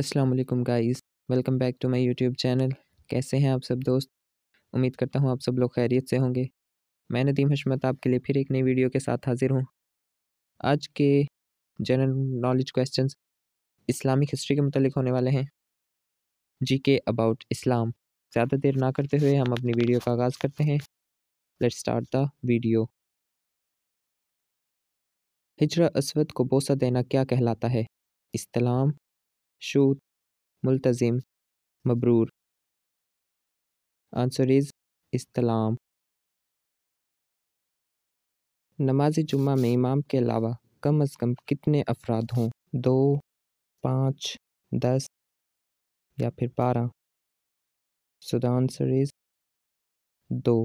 अस्सलाम वालेकुम guys welcome back to my YouTube channel कैसे हैं आप सब दोस्त उम्मीद करता हूं आप सब लोग खैरियत से होंगे मैं नदीम हशमत आपके लिए फिर एक नई वीडियो के साथ हाजिर हूं आज के general knowledge questions Islamic history के मतलब होने वाले हैं जी के अबाउट इस्लाम ज़्यादा देर ना करते हुए हम अपनी वीडियो का आगाज़ करते हैं लेट स्टार्ट द वीडियो हिजरा असवद को बोसा देना क्या कहलाता है इस्लाम शूत मुलतज़िम मबरूर आंसर इज़ इस्तलाम नमाज जुम्मा में इमाम के अलावा कम अज़ कम कितने अफराद हों दो पाँच दस या फिर बारह सो द आंसर इज़ दो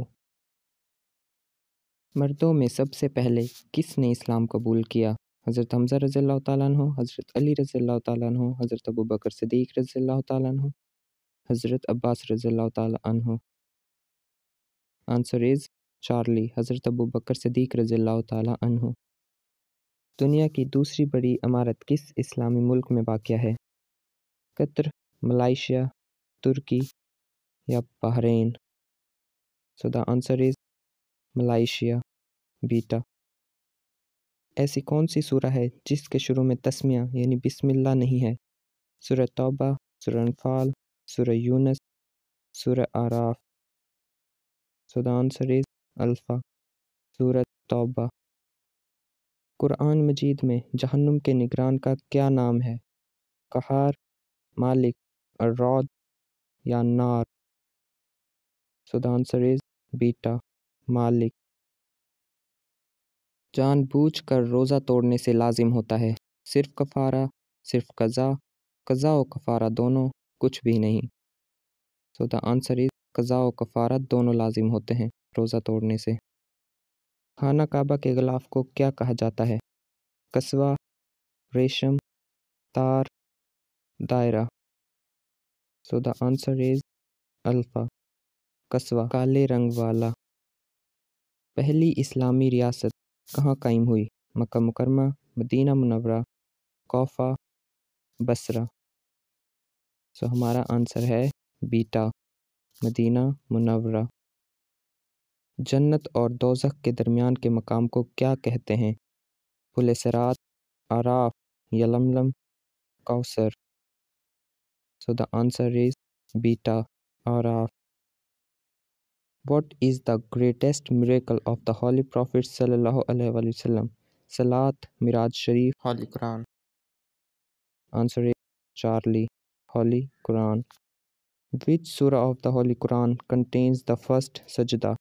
मर्दों में सबसे पहले किसने इस्लाम कबूल किया हज़रत हमज़ा रज़ी तु हज़रत अली रज़ी तु हज़रत अबू बकर सदीक रज़ी तु हज़रत अब्बास रज़ी तु आंसर इज़ चार्ली हज़रत अबू बकर सदीक रज़ी तु दुनिया की दूसरी बड़ी इमारत किस इस्लामी मुल्क में वाक़ है कतर मलाइशिया तुर्की या Bahrain so the answer is Malaysia बीटा ऐसी कौन सी सूरह है जिसके शुरू में तस्मिया यानी बिस्मिल्लाह नहीं है सूर तौबा सुरनफाल सूर यूनस सूर आराफ सुदान सरीज अल्फ़ा सूरत तौबा कुरान मजीद में जहन्नुम के निगरान का क्या नाम है कहार मालिक अर्रौद या नार सुदान सरीज बीटा मालिक जानबूझकर रोज़ा तोड़ने से लाजिम होता है सिर्फ कफ़ारा सिर्फ कज़ा कज़ा और कफ़ारा दोनों कुछ भी नहीं सो द आंसर इज़ कज़ा और कफ़ारा दोनों लाजिम होते हैं रोज़ा तोड़ने से खाना काबा के गलाफ को क्या कहा जाता है कस्बा रेशम तार दायरा so the answer is alpha कस्बा काले रंग वाला पहली इस्लामी रियासत कहाँ कायम हुई मक्का मुकरमा मदीना मुनवरा कोफा बसरा सो हमारा आंसर है बीटा मदीना मुनवरा जन्नत और दोजख के दरमियान के मकाम को क्या कहते हैं पुलिसरात आराफ यलमलम कौसर सो द आंसर इज़ बीटा आराफ What is the greatest miracle of the Holy Prophet Sallallahu Alaihi Wasallam? Salat, Miraj Sharif, Holy Quran. Answer A. Charlie, Holy Quran. Which surah of the Holy Quran contains the first sajda?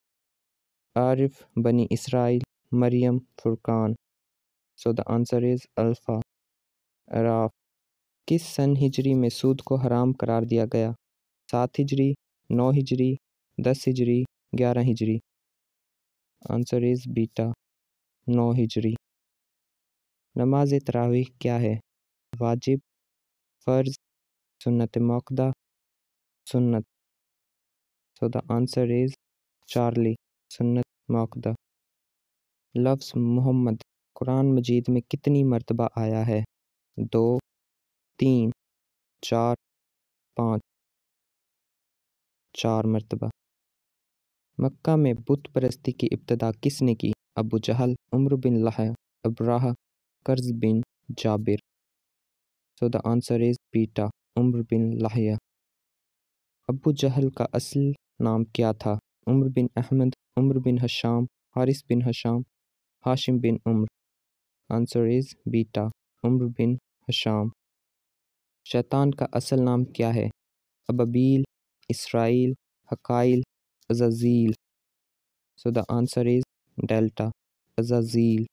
Arif, Bani Israel, Maryam, Furqan. So the answer is Alpha. Araf. किस सन हिजरी में सूद को हराम करार दिया गया सात हिजरी नौ हिजरी दस हिजरी ग्यारह हिजरी आंसर इज़ बीटा नौ हिजरी नमाज तरावी क्या है वाजिब फ़र्ज़ सुन्नत मौकदा सुन्नत so the answer is Charlie सुन्नत मौकदा लफ्स मोहम्मद कुरान मजीद में कितनी मरतबा आया है दो तीन चार पाँच चार मरतबा मक्का में बुत परस्ती की इब्तदा किसने की अबू जहल उम्र बिन लह अब्राह कर्ज बिन जाबिर सो द आंसर इज़ बीटा उम्र बिन लाहिया अबू जहल का असल नाम क्या था उम्र बिन अहमद उम्र बिन हशाम हारिस बिन हशाम हाशिम बिन उम्र आंसर इज़ बीटा उम्र बिन हशाम शैतान का असल नाम क्या है अबील इसराइल हकाइल Azazel. So the answer is delta Azazel.